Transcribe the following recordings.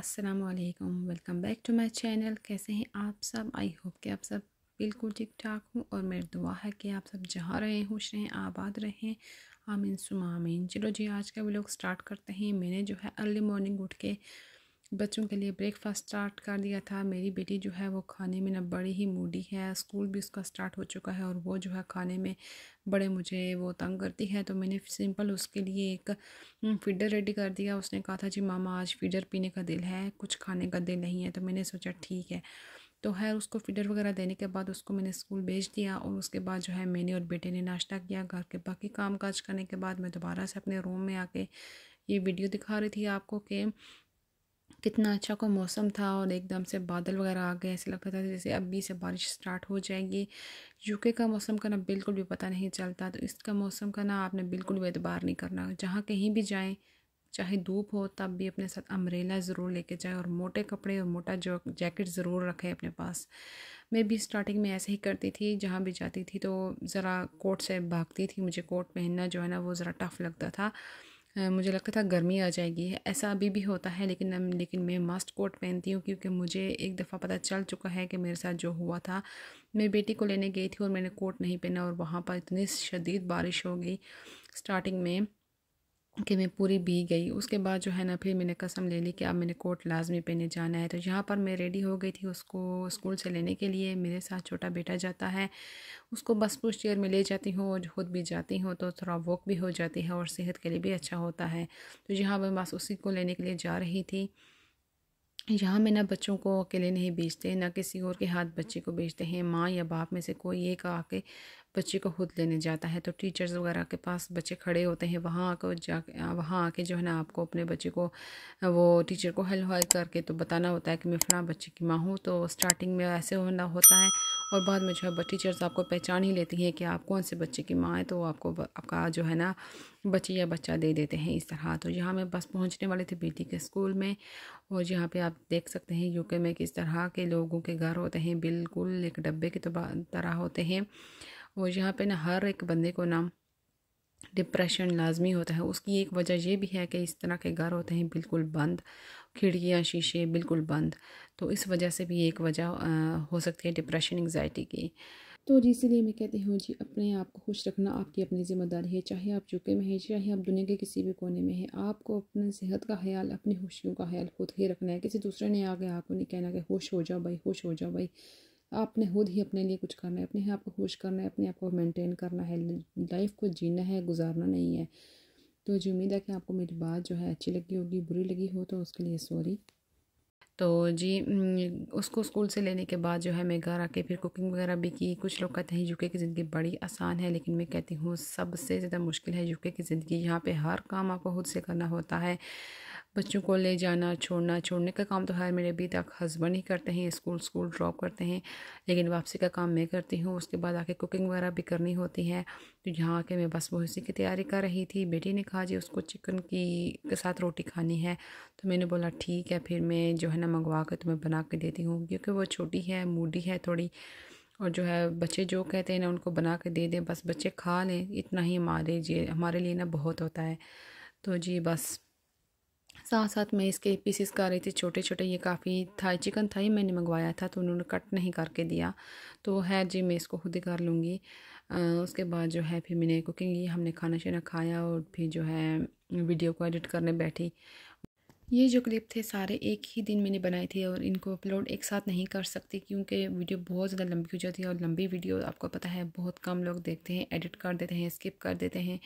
अस्सलाम वालेकुम welcome back to my channel कैसे हैं आप सब आई होप कि आप सब बिल्कुल ठीक ठाक हूँ और मेरी दुआ है कि आप सब जहाँ रहें खुश रहें आबाद रहें आमीन सुमामीन चलो जी आज का व्लॉग स्टार्ट करते हैं मैंने जो है अर्ली मॉर्निंग उठ के बच्चों के लिए ब्रेकफास्ट स्टार्ट कर दिया था मेरी बेटी जो है वो खाने में ना बड़ी ही मूडी है स्कूल भी उसका स्टार्ट हो चुका है और वो जो है खाने में बड़े मुझे वो तंग करती है तो मैंने सिंपल उसके लिए एक फीडर हम्म, रेडी कर दिया उसने कहा था जी मामा आज फीडर पीने का दिल है कुछ खाने का दिल नहीं है तो मैंने सोचा ठीक है तो खैर उसको फीडर वगैरह देने के बाद उसको मैंने स्कूल भेज दिया और उसके बाद जो है मैंने और बेटे ने नाश्ता किया घर के बाकी काम काज करने के बाद मैं दोबारा से अपने रूम में आके ये वीडियो दिखा रही थी आपको कि कितना अच्छा को मौसम था और एकदम से बादल वगैरह आ गए ऐसे लगता था जैसे अभी से बारिश स्टार्ट हो जाएगी यूके का मौसम का ना बिल्कुल भी पता नहीं चलता तो इसका मौसम का ना आपने बिल्कुल भी एतबार नहीं करना जहाँ कहीं भी जाएँ चाहे धूप हो तब भी अपने साथ अम्ब्रेला ज़रूर लेके जाए और मोटे कपड़े और मोटा जो जैकेट ज़रूर रखें अपने पास मैं भी स्टार्टिंग में ऐसे ही करती थी जहाँ भी जाती थी तो ज़रा कोट से भागती थी मुझे कोट पहनना जो है ना वो ज़रा टफ़ लगता था मुझे लगता था गर्मी आ जाएगी ऐसा अभी भी होता है लेकिन लेकिन मैं मस्ट कोट पहनती हूँ क्योंकि मुझे एक दफ़ा पता चल चुका है कि मेरे साथ जो हुआ था मैं बेटी को लेने गई थी और मैंने कोट नहीं पहना और वहाँ पर इतनी शदीद बारिश हो गई स्टार्टिंग में कि मैं पूरी भी गई उसके बाद जो है ना फिर मैंने कसम ले ली कि अब मैंने कोट लाजमी पहने जाना है तो यहाँ पर मैं रेडी हो गई थी उसको स्कूल से लेने के लिए मेरे साथ छोटा बेटा जाता है उसको बस पुश चेयर में ले जाती हूँ और खुद भी जाती हूँ तो थोड़ा वॉक भी हो जाती है और सेहत के लिए भी अच्छा होता है तो यहाँ पर बस उसी को लेने के लिए जा रही थी यहाँ में ना बच्चों को अकेले नहीं बेचते ना किसी और के हाथ बच्चे को बेचते हैं माँ या बाप में से कोई एक आके बच्चे को खुद लेने जाता है तो टीचर्स वगैरह के पास बच्चे खड़े होते हैं वहाँ आकर जा वहाँ आके जो है ना आपको अपने बच्चे को वो टीचर को हेल्प करके तो बताना होता है कि मैं फला बच्चे की माँ हूँ तो स्टार्टिंग में ऐसे होना होता है और बाद में जो है टीचर्स आपको पहचान ही लेती हैं कि आप कौन से बच्चे की माँ हैं तो आपको आपका जो है ना बच्चे या बच्चा दे देते हैं इस तरह तो यहाँ मैं बस पहुँचने वाली थी बेटी के स्कूल में और यहाँ पे आप देख सकते हैं यूके में किस तरह के लोगों के घर होते हैं बिल्कुल एक डब्बे की तो तरह होते हैं और यहाँ पर ना हर एक बंदे को ना डिप्रेशन लाजमी होता है उसकी एक वजह यह भी है कि इस तरह के घर होते हैं बिल्कुल बंद खिड़कियाँ शीशे बिल्कुल बंद तो इस वजह से भी एक वजह हो सकती है डिप्रेशन एंगजाइटी की तो जी इसीलिए मैं कहती हूँ जी अपने आप को खुश रखना आपकी अपनी ज़िम्मेदारी है चाहे आप चुके में हैं चाहे आप दुनिया के किसी भी कोने में हैं आपको अपनी सेहत का ख्याल अपनी खुशियों का ख्याल खुद ही रखना है किसी दूसरे ने आगे आपको नहीं कहना कि खुश हो जाओ भाई खुश हो जाओ भाई आपने खुद ही अपने लिए कुछ करना है अपने आप को खुश करना है अपने आप को मेंटेन करना है लाइफ को जीना है गुजारना नहीं है तो मुझे उम्मीद है कि आपको मेरी बात जो है अच्छी लगी होगी बुरी लगी हो तो उसके लिए सॉरी तो जी उसको स्कूल से लेने के बाद जो है मैं घर आके फिर कुकिंग वगैरह भी की कुछ लोग कहते हैं यूके की ज़िंदगी बड़ी आसान है लेकिन मैं कहती हूँ सबसे ज़्यादा मुश्किल है यूके की ज़िंदगी यहाँ पे हर काम आपको खुद से करना होता है बच्चों को ले जाना छोड़ना छोड़ने का काम तो हर मेरे अभी तक हस्बैंड ही करते हैं स्कूल स्कूल ड्रॉप करते हैं लेकिन वापसी का काम मैं करती हूँ उसके बाद आके कुकिंग वगैरह भी करनी होती है तो यहाँ आके मैं बस वो की तैयारी कर रही थी बेटी ने कहा जी उसको चिकन की के साथ रोटी खानी है तो मैंने बोला ठीक है फिर मैं जो है ना मंगवा कर तुम्हें बना के देती हूँ क्योंकि वो छोटी है मूडी है थोड़ी और जो है बच्चे जो कहते हैं ना उनको बना के दे दें बस बच्चे खा लें इतना ही हमारे जी हमारे लिए ना बहुत होता है तो जी बस साथ साथ मैं इसके पीसेस कर रही थी छोटे छोटे ये काफ़ी थाई चिकन था ही मैंने मंगवाया था तो उन्होंने कट नहीं करके दिया तो है जी मैं इसको खुद ही कर लूँगी उसके बाद जो है फिर मैंने कुकिंग की हमने खाना शाना खाया और फिर जो है वीडियो को एडिट करने बैठी ये जो क्लिप थे सारे एक ही दिन मैंने बनाए थे और इनको अपलोड एक साथ नहीं कर सकती क्योंकि वीडियो बहुत ज़्यादा लंबी हो जाती है और लंबी वीडियो आपको पता है बहुत कम लोग देखते हैं एडिट कर देते हैं स्किप कर देते हैं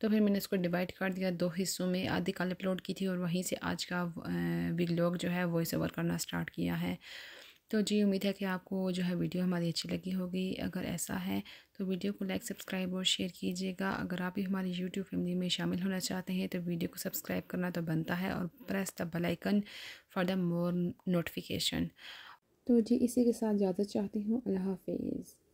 तो फिर मैंने इसको डिवाइड कर दिया दो हिस्सों में आधी कल अपलोड की थी और वहीं से आज का वीलॉग जो है वॉइस ओवर करना स्टार्ट किया है तो जी उम्मीद है कि आपको जो है वीडियो हमारी अच्छी लगी होगी अगर ऐसा है तो वीडियो को लाइक सब्सक्राइब और शेयर कीजिएगा अगर आप भी हमारी यूट्यूब फैमिली में शामिल होना चाहते हैं तो वीडियो को सब्सक्राइब करना तो बनता है और press the bell icon for the more notification तो जी इसी के साथ ज़्यादा चाहती हूँ अल्लाह हाफिज़